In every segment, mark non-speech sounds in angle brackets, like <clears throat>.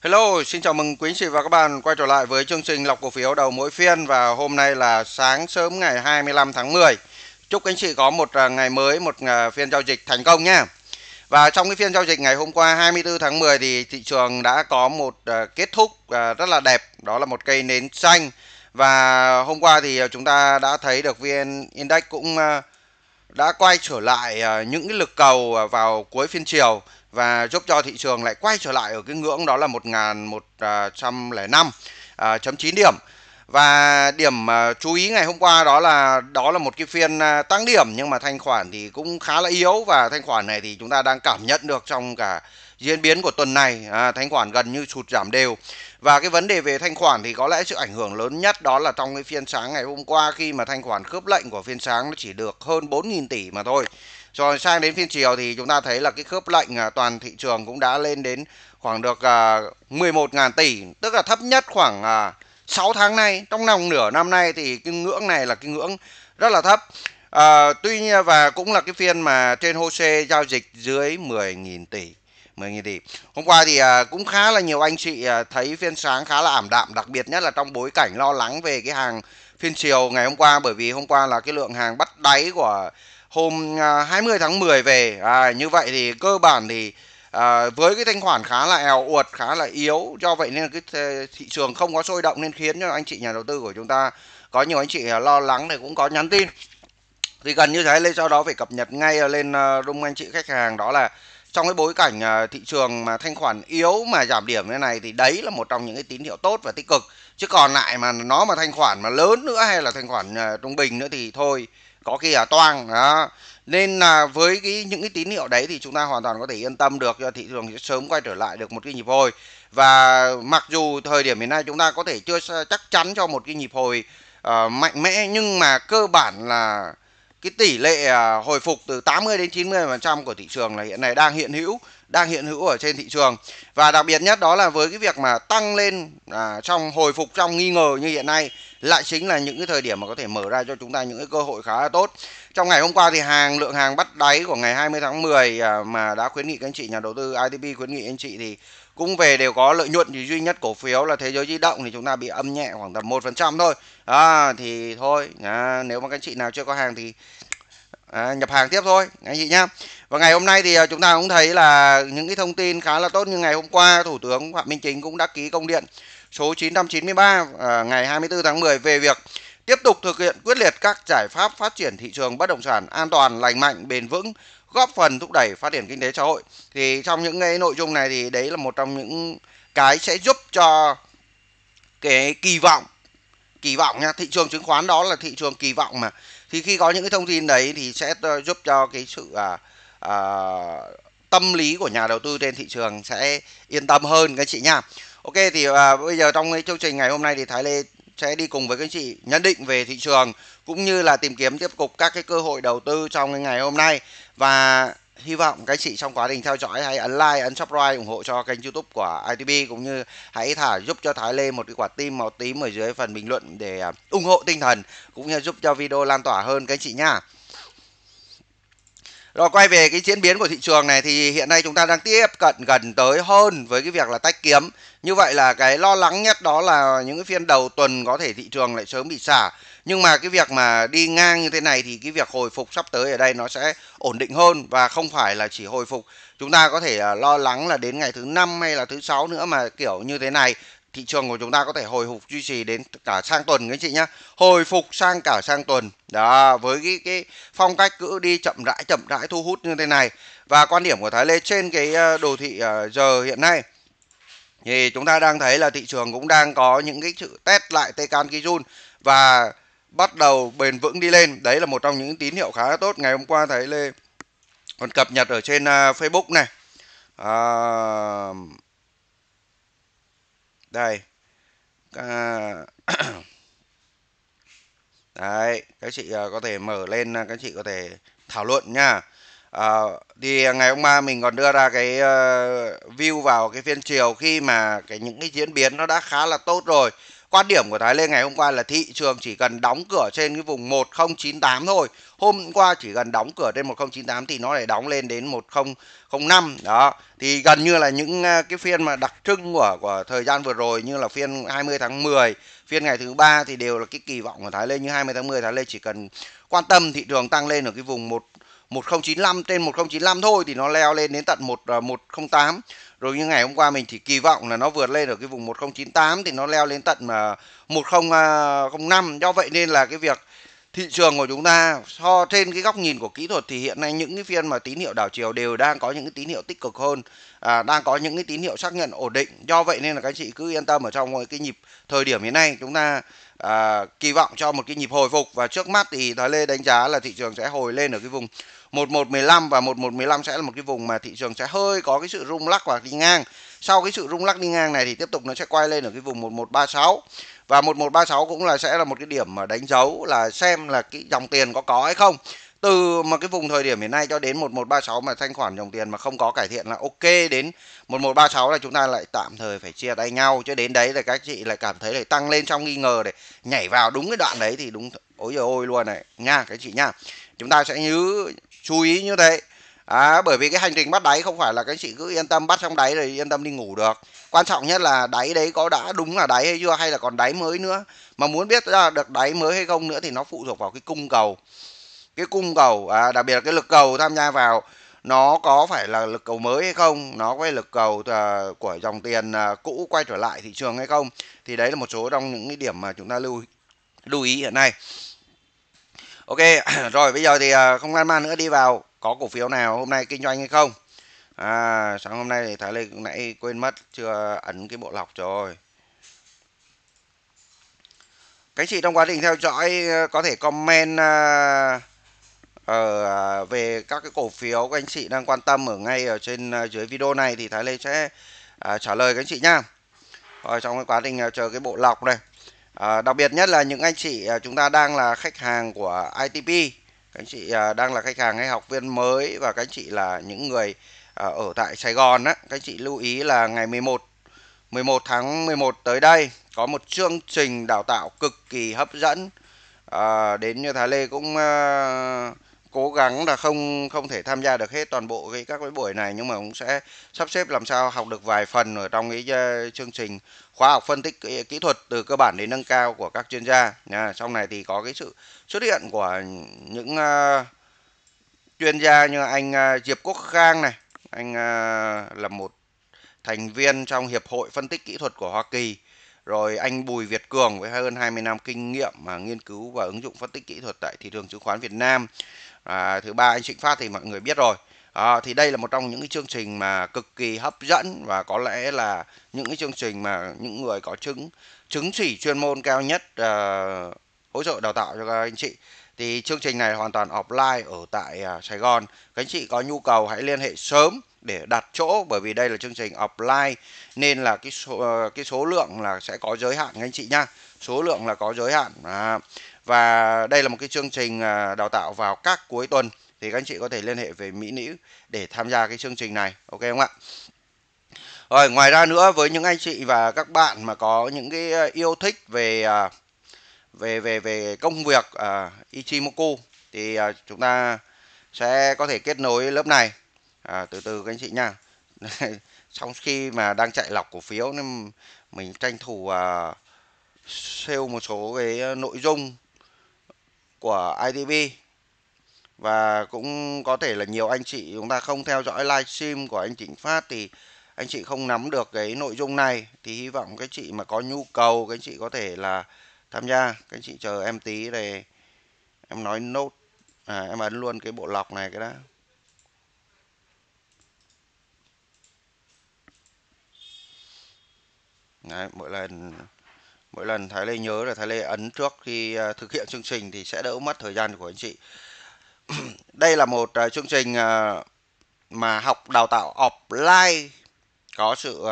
Hello, xin chào mừng quý anh chị và các bạn quay trở lại với chương trình lọc cổ phiếu đầu mỗi phiên và hôm nay là sáng sớm ngày 25 tháng 10. Chúc anh chị có một à, ngày mới, một à, phiên giao dịch thành công nhé. Và trong cái phiên giao dịch ngày hôm qua 24 tháng 10 thì thị trường đã có một à, kết thúc rất là đẹp, đó là một cây nến xanh. Và hôm qua thì chúng ta đã thấy được VN Index cũng đã quay trở lại những cái lực cầu vào cuối phiên chiều và giúp cho thị trường lại quay trở lại ở cái ngưỡng đó là 1.105.9 à, điểm và điểm à, chú ý ngày hôm qua đó là đó là một cái phiên à, tăng điểm nhưng mà thanh khoản thì cũng khá là yếu và thanh khoản này thì chúng ta đang cảm nhận được trong cả diễn biến của tuần này à, thanh khoản gần như sụt giảm đều và cái vấn đề về thanh khoản thì có lẽ sự ảnh hưởng lớn nhất đó là trong cái phiên sáng ngày hôm qua khi mà thanh khoản khớp lệnh của phiên sáng nó chỉ được hơn 4.000 tỷ mà thôi rồi sang đến phiên chiều thì chúng ta thấy là cái khớp lệnh à, toàn thị trường cũng đã lên đến khoảng được 11.000 à, tỷ, tức là thấp nhất khoảng 6 à, tháng nay, trong năm nửa năm nay thì cái ngưỡng này là cái ngưỡng rất là thấp. À, tuy nhiên và cũng là cái phiên mà trên HOSE giao dịch dưới 10.000 tỷ. 10.000 tỷ. Hôm qua thì cũng khá là nhiều anh chị thấy phiên sáng khá là ảm đạm, đặc biệt nhất là trong bối cảnh lo lắng về cái hàng phiên chiều ngày hôm qua bởi vì hôm qua là cái lượng hàng bắt đáy của hôm 20 à, tháng 10 về à, như vậy thì cơ bản thì à, với cái thanh khoản khá là èo uột khá là yếu do vậy nên cái ờ, thị trường không có sôi động nên khiến cho anh chị nhà đầu tư của chúng ta có nhiều anh chị à, lo lắng thì cũng có nhắn tin thì gần như thế lên sau đó phải cập nhật ngay lên ờ, đông anh chị khách hàng đó là trong cái bối cảnh ờ, thị trường mà thanh khoản yếu mà giảm điểm như này thì đấy là một trong những cái tín hiệu tốt và tích cực chứ còn lại mà nó mà thanh khoản mà lớn nữa hay là thanh khoản trung bình nữa thì thôi có khi là toang đó nên là với cái những cái tín hiệu đấy thì chúng ta hoàn toàn có thể yên tâm được thị trường sẽ sớm quay trở lại được một cái nhịp hồi và mặc dù thời điểm hiện nay chúng ta có thể chưa chắc chắn cho một cái nhịp hồi uh, mạnh mẽ nhưng mà cơ bản là cái tỷ lệ uh, hồi phục từ 80 đến 90 phần trăm của thị trường là hiện nay đang hiện hữu đang hiện hữu ở trên thị trường và đặc biệt nhất đó là với cái việc mà tăng lên à, trong hồi phục trong nghi ngờ như hiện nay lại chính là những cái thời điểm mà có thể mở ra cho chúng ta những cái cơ hội khá là tốt trong ngày hôm qua thì hàng lượng hàng bắt đáy của ngày 20 tháng 10 à, mà đã khuyến nghị các anh chị nhà đầu tư IDP khuyến nghị anh chị thì cũng về đều có lợi nhuận thì duy nhất cổ phiếu là thế giới di động thì chúng ta bị âm nhẹ khoảng tầm một phần trăm thôi à, thì thôi à, nếu mà các anh chị nào chưa có hàng thì à, nhập hàng tiếp thôi anh chị nhá và ngày hôm nay thì à, chúng ta cũng thấy là những cái thông tin khá là tốt như ngày hôm qua thủ tướng phạm minh chính cũng đã ký công điện số 993 à, ngày 24 tháng 10 về việc tiếp tục thực hiện quyết liệt các giải pháp phát triển thị trường bất động sản an toàn lành mạnh bền vững góp phần thúc đẩy phát triển kinh tế xã hội thì trong những cái nội dung này thì đấy là một trong những cái sẽ giúp cho cái kỳ vọng kỳ vọng nha thị trường chứng khoán đó là thị trường kỳ vọng mà thì khi có những cái thông tin đấy thì sẽ ờ, giúp cho cái sự à, à, tâm lý của nhà đầu tư trên thị trường sẽ yên tâm hơn các chị nha ok thì à, bây giờ trong cái chương trình ngày hôm nay thì thái lê sẽ đi cùng với các chị nhận định về thị trường cũng như là tìm kiếm tiếp tục các cái cơ hội đầu tư trong ngày hôm nay và hy vọng các chị trong quá trình theo dõi hãy ấn like ấn subscribe ủng hộ cho kênh youtube của itb cũng như hãy thả giúp cho thái lê một cái quả tim màu tím ở dưới phần bình luận để à, ủng hộ tinh thần cũng như giúp cho video lan tỏa hơn các chị nha rồi quay về cái diễn biến của thị trường này thì hiện nay chúng ta đang tiếp cận gần tới hơn với cái việc là tách kiếm. Như vậy là cái lo lắng nhất đó là những cái phiên đầu tuần có thể thị trường lại sớm bị xả. Nhưng mà cái việc mà đi ngang như thế này thì cái việc hồi phục sắp tới ở đây nó sẽ ổn định hơn và không phải là chỉ hồi phục. Chúng ta có thể à, lo lắng là đến ngày thứ năm hay là thứ sáu nữa mà kiểu như thế này thị trường của chúng ta có thể hồi phục duy trì đến cả sang tuần các anh chị nhé hồi phục sang cả sang tuần đó với cái cái phong cách cứ đi chậm rãi chậm rãi thu hút như thế này và quan điểm của Thái Lê trên cái ờ, đồ thị ờ, giờ hiện nay thì chúng ta đang thấy là thị trường cũng đang có những cái sự test lại Tecan Kijun và bắt đầu bền vững đi lên đấy là một trong những tín hiệu khá là tốt ngày hôm qua Thái Lê còn cập nhật ở trên ờ, Facebook này à, đây à, <coughs> đấy các chị ờ, có thể mở lên ờ, các chị có thể thảo luận nha à, thì ngày hôm qua mình còn đưa ra cái uh, view vào cái phiên chiều khi mà cái những cái diễn biến nó đã khá là tốt rồi quan điểm của Thái Lê ngày hôm qua là thị trường chỉ cần đóng cửa trên cái vùng 1098 thôi hôm qua chỉ cần đóng cửa trên 1098 thì nó lại đóng lên đến 1005 đó thì gần như là những à, cái phiên mà đặc trưng của của thời gian vừa rồi như là phiên 20 tháng 10 phiên ngày thứ ba thì đều là cái kỳ vọng của Thái Lê như 20 tháng 10 Thái Lê chỉ cần quan tâm thị trường tăng lên ở cái vùng 1 1095 trên 1095 thôi thì nó leo lên đến tận 1 108 à, rồi như ngày hôm qua mình thì kỳ vọng là nó vượt lên ở cái vùng 1098 thì nó leo lên tận mà 1005 à, do vậy nên là cái việc thị trường của chúng ta so trên cái góc nhìn của kỹ thuật thì hiện nay những cái phiên mà tín hiệu đảo chiều đều đang có những cái tín hiệu tích cực hơn à, đang có những cái tín hiệu xác nhận ổn định do vậy nên là các chị cứ yên tâm ở trong cái nhịp thời điểm hiện nay chúng ta à, kỳ vọng cho một cái nhịp hồi phục và trước mắt thì Thái Lê đánh giá là thị trường sẽ hồi lên ở cái vùng 1115 và 1115 sẽ là một cái vùng mà thị trường sẽ hơi có cái sự rung lắc và đi ngang. Sau cái sự rung lắc đi ngang này thì tiếp tục nó sẽ quay lên ở cái vùng 1136 và 1136 cũng là sẽ là một cái điểm mà đánh dấu là xem là cái dòng tiền có có hay không từ mà cái vùng thời điểm hiện nay cho đến 1136 mà thanh khoản dòng tiền mà không có cải thiện là ok đến 1136 là chúng ta lại tạm thời phải chia tay nhau cho đến đấy là các chị lại cảm thấy lại tăng lên trong nghi ngờ để nhảy vào đúng cái đoạn đấy thì đúng ôi giời ôi luôn này nha các chị nha chúng ta sẽ nhớ chú ý như thế à, bởi vì cái hành trình bắt đáy không phải là các anh chị cứ yên tâm bắt trong đáy rồi yên tâm đi ngủ được quan trọng nhất là đáy đấy có đã đúng là đáy hay chưa hay là còn đáy mới nữa mà muốn biết ra được đáy mới hay không nữa thì nó phụ thuộc vào cái cung cầu cái cung cầu à, đặc biệt là cái lực cầu tham gia vào nó có phải là lực cầu mới hay không nó có phải lực cầu à, của dòng tiền à, cũ quay trở lại thị trường hay không thì đấy là một số trong những cái điểm mà chúng ta lưu lưu ý hiện nay ok <clears throat> rồi bây giờ thì à, không lan man nữa đi vào có cổ phiếu nào hôm nay kinh doanh hay không à sáng hôm nay thì thái Lê nãy quên mất chưa ấn cái bộ lọc rồi các chị trong quá trình theo dõi ờ, có thể comment uh, uh, về các cái cổ phiếu các anh chị đang quan tâm ở ngay ở trên uh, dưới video này thì Thái Lê sẽ uh, trả lời các anh chị nha. Rồi trong cái quá trình chờ cái bộ lọc này Ờ, đặc biệt nhất là những anh chị ờ, chúng ta đang là khách hàng của ITP, các anh chị ờ, đang là khách hàng hay học viên mới và các anh chị là những người ở tại Sài Gòn á, các anh chị lưu ý là ngày 11 11 tháng 11 tới đây có một chương trình đào tạo cực kỳ hấp dẫn. À, đến như Thái Lê cũng uh, cố gắng là không không thể tham gia được hết toàn bộ cái các cái buổi này nhưng mà cũng sẽ sắp xếp làm sao học được vài phần ở trong cái ờ, chương trình khóa học phân tích kỹ thuật từ cơ bản đến nâng cao của các chuyên gia nha sau này thì có cái sự xuất hiện của những uh, chuyên gia như anh uh, Diệp Quốc Khang này anh uh, là một thành viên trong hiệp hội phân tích kỹ thuật của Hoa Kỳ rồi anh Bùi Việt Cường với hơn 20 năm kinh nghiệm mà nghiên cứu và ứng dụng phân tích kỹ thuật tại thị trường chứng khoán Việt Nam à, thứ ba anh Trịnh Phát thì mọi người biết rồi à, thì đây là một trong những cái chương trình mà cực kỳ hấp dẫn và có lẽ là những cái chương trình mà những người có chứng chứng chỉ chuyên môn cao nhất à, hỗ trợ đào tạo cho các anh chị thì chương trình này hoàn toàn offline ở tại à, Sài Gòn các anh chị có nhu cầu hãy liên hệ sớm để đặt chỗ bởi vì đây là chương trình offline nên là cái số à, cái số lượng là sẽ có giới hạn anh chị nhá số lượng là có giới hạn à, và đây là một cái chương trình à, đào tạo vào các cuối tuần thì các anh chị có thể liên hệ về mỹ nữ để tham gia cái chương trình này ok không ạ rồi ngoài ra nữa với những anh chị và các bạn mà có những cái à, yêu thích về à, về về về công việc uh, Ichimoku thì uh, chúng ta sẽ có thể kết nối lớp này à, từ từ các anh chị nha <laughs> trong khi mà đang chạy lọc cổ phiếu nên mình tranh thủ uh, sale một số cái nội dung của ITV và cũng có thể là nhiều anh chị chúng ta không theo dõi livestream của anh Trịnh Phát thì anh chị không nắm được cái nội dung này thì hy vọng các chị mà có nhu cầu các chị có thể là tham gia các chị chờ em tí để em nói nốt à, em ấn luôn cái bộ lọc này cái đó Đấy, mỗi lần mỗi lần Thái Lê nhớ là Thái Lê ấn trước khi à, thực hiện chương trình thì sẽ đỡ mất thời gian của anh chị <clears throat> đây là một à, chương trình à, mà học đào tạo offline có sự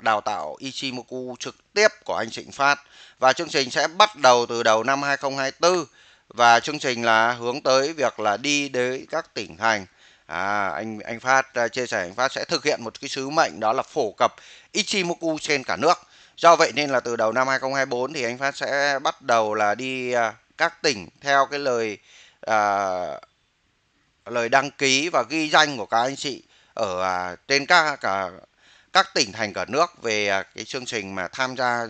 đào tạo Ichimoku trực tiếp của anh Trịnh Phát và chương trình sẽ bắt đầu từ đầu năm 2024 và chương trình là hướng tới việc là đi đến các tỉnh thành à, anh anh Phát chia sẻ anh Phát sẽ thực hiện một cái sứ mệnh đó là phổ cập Ichimoku trên cả nước Do vậy nên là từ đầu năm 2024 thì anh Phát sẽ bắt đầu là đi à, các tỉnh theo cái lời à, lời đăng ký và ghi danh của các anh chị ở à, trên các cả các tỉnh thành cả nước về à, cái chương trình mà tham gia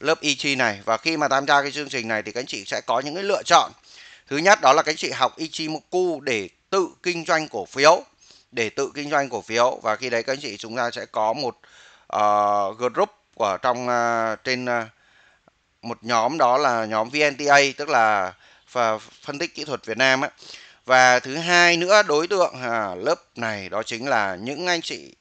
lớp EG này và khi mà tham gia cái chương trình này thì các anh chị sẽ có những cái lựa chọn. Thứ nhất đó là các anh chị học Ichimoku để tự kinh doanh cổ phiếu, để tự kinh doanh cổ phiếu và khi đấy các anh chị chúng ta sẽ có một uh, group của trong à, trên à, một nhóm đó là nhóm VNTA tức là phân tích kỹ thuật Việt Nam á và thứ hai nữa đối tượng à, lớp này đó chính là những anh chị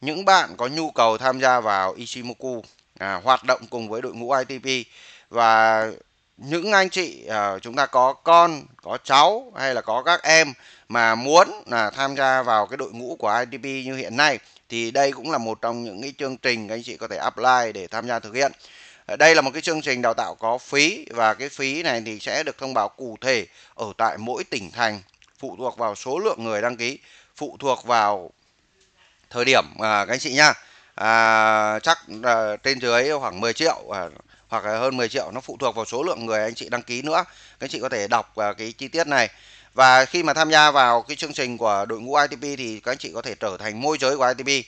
những bạn có nhu cầu tham gia vào Ichimoku à, hoạt động cùng với đội ngũ ITP và những anh chị uh, chúng ta có con có cháu hay là có các em mà muốn là tham gia vào cái đội ngũ của IDP như hiện nay thì đây cũng là một trong những cái chương trình anh chị có thể apply để tham gia thực hiện đây là một cái chương trình đào tạo có phí và cái phí này thì sẽ được thông báo cụ thể ở tại mỗi tỉnh thành phụ thuộc vào số lượng người đăng ký phụ thuộc vào thời điểm à, các anh chị nha à, chắc à, trên dưới khoảng 10 triệu à, hoặc là hơn 10 triệu nó phụ thuộc vào số lượng người anh chị đăng ký nữa các anh chị có thể đọc à, cái chi tiết này và khi mà tham gia vào cái chương trình của đội ngũ ITP thì các anh chị có thể trở thành môi giới của ITP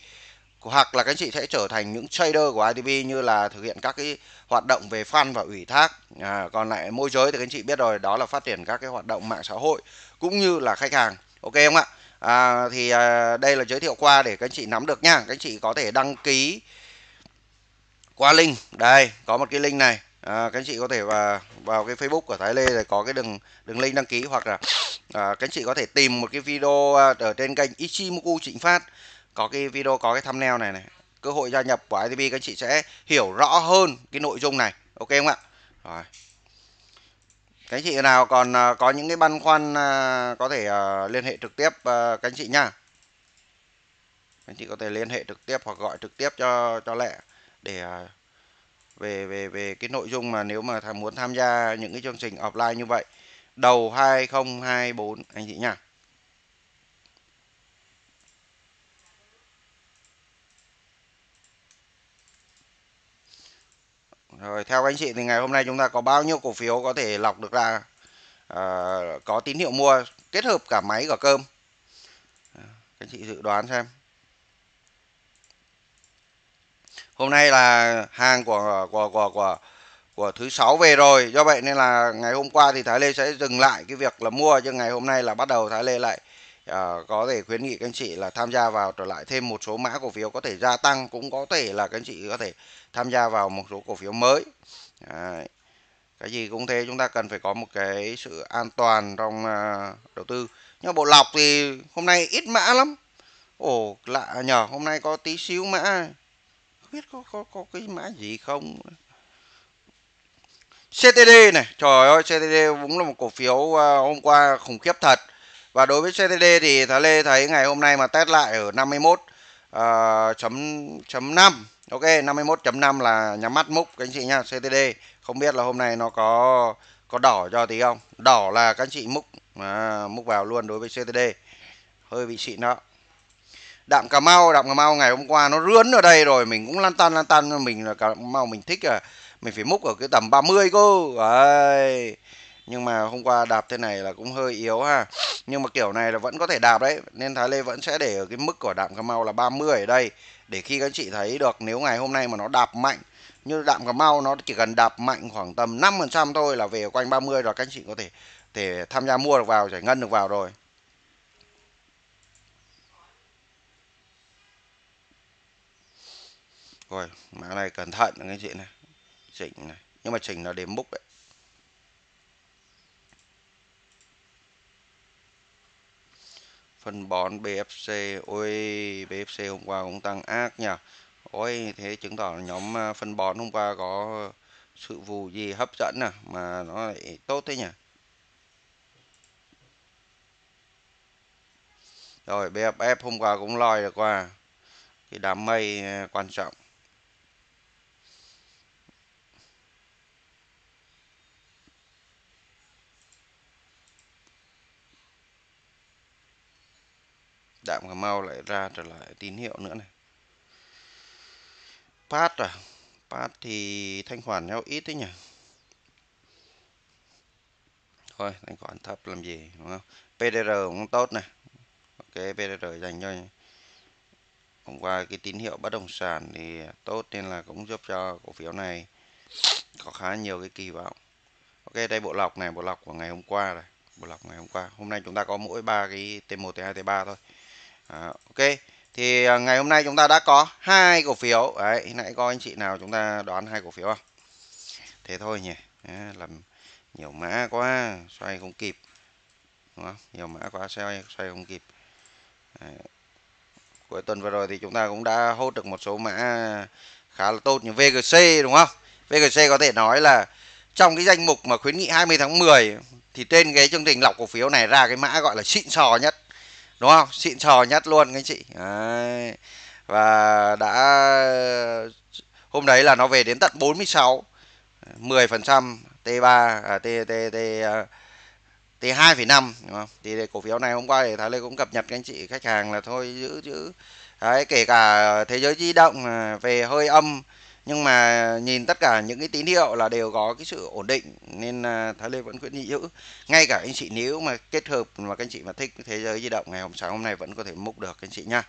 hoặc là các anh chị sẽ trở thành những trader của ITP như là thực hiện các cái hoạt động về fan và ủy thác à, còn lại môi giới thì các anh chị biết rồi đó là phát triển các cái hoạt động mạng xã hội cũng như là khách hàng ok không ạ à, thì à, đây là giới thiệu qua để các anh chị nắm được nha các anh chị có thể đăng ký qua link đây có một cái link này à, các anh chị có thể vào vào cái Facebook của Thái Lê để có cái đường đường link đăng ký hoặc là à, các anh chị có thể tìm một cái video à, ở trên kênh Ichimoku Trịnh Phát có cái video có cái thumbnail này này cơ hội gia nhập của ITB các anh chị sẽ hiểu rõ hơn cái nội dung này ok không ạ rồi các anh chị nào còn uh, có những cái băn khoăn uh, có thể uh, liên hệ trực tiếp các anh chị nha các anh chị có thể liên hệ trực tiếp hoặc gọi trực tiếp cho cho lẹ để à, về về về cái nội dung mà nếu mà tham muốn tham gia những cái chương trình offline như vậy đầu 2024 anh chị nhá. Rồi theo anh chị thì ngày hôm nay chúng ta có bao nhiêu cổ phiếu có thể lọc được ra à, có tín hiệu mua kết hợp cả máy cả cơm. anh chị dự đoán xem. hôm nay là hàng của của của của của thứ sáu về rồi do vậy nên là ngày hôm qua thì Thái Lê sẽ dừng lại cái việc là mua nhưng ngày hôm nay là bắt đầu Thái Lê lại uh, có thể khuyến nghị các anh chị là tham gia vào trở lại thêm một số mã cổ phiếu có thể gia tăng cũng có thể là các anh chị có thể tham gia vào một số cổ phiếu mới Đấy. cái gì cũng thế chúng ta cần phải có một cái sự an toàn trong uh, đầu tư nhưng bộ lọc thì hôm nay ít mã lắm ồ lạ nhờ hôm nay có tí xíu mã biết có có có cái mã gì không CTD này trời ơi CTD cũng là một cổ phiếu à, hôm qua khủng khiếp thật và đối với CTD thì Thá Lê thấy ngày hôm nay mà test lại ở 51 uh, à, chấm chấm 5 ok 51.5 là nhắm mắt múc các anh chị nha CTD không biết là hôm nay nó có có đỏ cho tí không đỏ là các anh chị múc à, múc vào luôn đối với CTD hơi bị xịn đó đạm cà mau đạm cà mau ngày hôm qua nó rướn ở đây rồi mình cũng lăn tan lăn tan mình là cà mau mình thích à mình phải múc ở cái tầm 30 cô đấy nhưng mà hôm qua đạp thế này là cũng hơi yếu ha nhưng mà kiểu này là vẫn có thể đạp đấy nên Thái Lê vẫn sẽ để ở cái mức của đạm Cà Mau là 30 ở đây để khi các chị thấy được nếu ngày hôm nay mà nó đạp mạnh như đạm Cà Mau nó chỉ cần đạp mạnh khoảng tầm 5% thôi là về quanh 30 rồi các anh chị có thể để tham gia mua được vào giải ngân được vào rồi rồi mã này cẩn thận anh chị này chỉnh này nhưng mà chỉnh là điểm múc đấy phân bón BFC ôi BFC hôm qua cũng tăng ác nhỉ ôi thế chứng tỏ nhóm à, phân bón hôm qua có sự vụ gì hấp dẫn à mà nó lại tốt thế nhỉ rồi BFF hôm qua cũng lòi được qua cái đám mây à, quan trọng đạm Cà Mau lại ra trở lại tín hiệu nữa này Pat à Pat thì thanh khoản nhau ít thế nhỉ thôi thanh khoản thấp làm gì đúng không PDR cũng tốt này ok PDR dành cho hôm qua cái tín hiệu bất động sản thì tốt nên là cũng giúp cho cổ phiếu này có khá nhiều cái kỳ vọng ok đây bộ lọc này bộ lọc của ngày hôm qua này bộ lọc ngày hôm qua hôm nay chúng ta có mỗi ba cái T1 T2 T3 thôi Ờ, ok thì ờ, ngày hôm nay chúng ta đã có hai cổ phiếu đấy nãy có anh chị nào chúng ta đoán hai cổ phiếu không thế thôi nhỉ làm nhiều mã quá xoay không kịp đúng không nhiều mã quá xoay xoay không kịp đấy. cuối tuần vừa rồi thì chúng ta cũng đã hốt được một số mã khá là tốt như VGC đúng không VGC có thể nói là trong cái danh mục mà khuyến nghị 20 tháng 10 thì trên cái chương trình lọc cổ phiếu này ra cái mã gọi là xịn sò nhất đúng không xịn trò nhất luôn các anh chị đấy. và đã hôm đấy là nó về đến tận 46 10 phần trăm T3 à, T T T T 2,5 đúng không? Thì cổ phiếu này hôm qua thì Thái Lê cũng cập nhật các anh chị khách hàng là thôi giữ giữ đấy kể cả thế giới di động à, về hơi âm nhưng mà nhìn tất cả những cái tín hiệu là đều có cái sự ổn định nên à, Thái Lê vẫn quyết nghị giữ ngay cả anh chị nếu mà kết hợp mà các anh chị mà thích thế giới di động ngày hôm sáng hôm nay vẫn có thể múc được các anh chị nha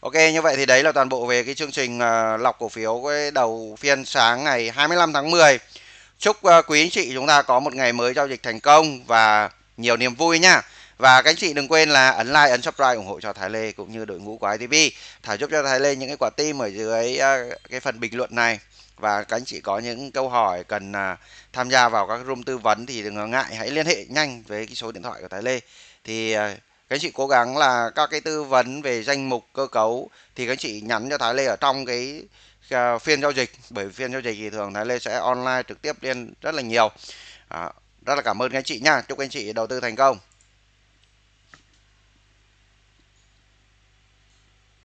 Ok như vậy thì đấy là toàn bộ về cái chương trình à, lọc cổ phiếu cái đầu phiên sáng ngày 25 tháng 10 chúc à, quý anh chị chúng ta có một ngày mới giao dịch thành công và nhiều niềm vui nha và các anh chị đừng quên là ấn like ấn subscribe ủng hộ cho Thái Lê cũng như đội ngũ của ITV thả giúp cho Thái Lê những cái quả tim ở dưới ờ, cái phần bình luận này và các anh chị có những câu hỏi cần à, tham gia vào các room tư vấn thì đừng ngại hãy liên hệ nhanh với cái số điện thoại của Thái Lê thì ờ, các anh chị cố gắng là các cái tư vấn về danh mục cơ cấu thì các anh chị nhắn cho Thái Lê ở trong cái ờ, phiên giao dịch bởi phiên giao dịch thì thường Thái Lê sẽ online trực tiếp lên rất là nhiều à, rất là cảm ơn các anh chị nha chúc anh chị đầu tư thành công